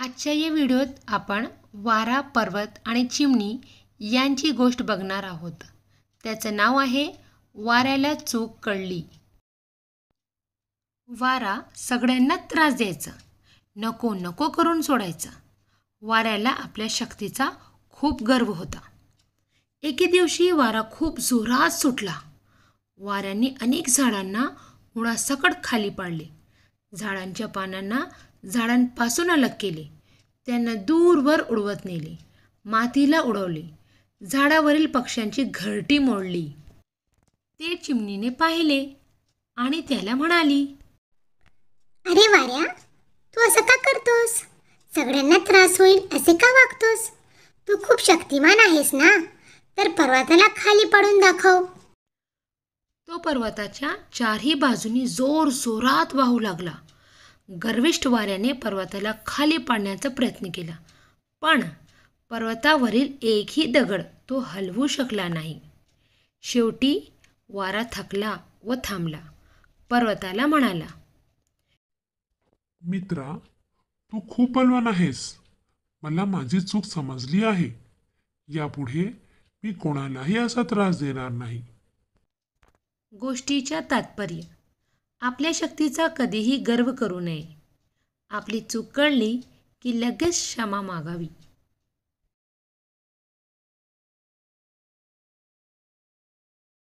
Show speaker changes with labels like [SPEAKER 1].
[SPEAKER 1] आजच्या या व्हिडिओत आपण वारा पर्वत आणि चिमणी यांची गोष्ट बघणार आहोत त्याचं नाव आहे वाऱ्याला चूक कळली वारा सगळ्यांना त्रास द्यायचा नको नको करून सोडायचा वाऱ्याला आपल्या शक्तीचा खूप गर्व होता एके दिवशी वारा खूप जोरात सुटला वाऱ्यांनी अनेक झाडांना मुळासकट खाली पाडले झाडांच्या पानांना झाडांपासून अलग केले त्यांना दूरवर उडवत नेले मातीला उडवले झाडावरील पक्ष्यांची घरटी मोडली ते चिमणीने पाहिले आणि त्याला म्हणाली अरे वाऱ्या तू असं का करतोस सगळ्यांना त्रास होईल असे का वागतोस तू खूप शक्तिमान आहेस ना तर पर्वताला खाली पडून दाखव तो पर्वताच्या चारही बाजूनी जोर जोरात वाहू लागला गर्विष्ट वाऱ्याने पर्वताला खाली पाडण्याचा प्रयत्न केला पण पर्वतावरील एकही दगड तो हलवू शकला नाही शेवटी वारा थकला व थांबला पर्वताला म्हणाला
[SPEAKER 2] मित्रा तू खूप बलवान आहेस मला माझी चूक समजली आहे यापुढे मी कोणालाही असा त्रास देणार नाही
[SPEAKER 1] गोष्टीच्या तात्पर्य आपल्या शक्तीचा कधीही गर्व करू नये आपली चूक कळली की लगेच क्षमा मागावी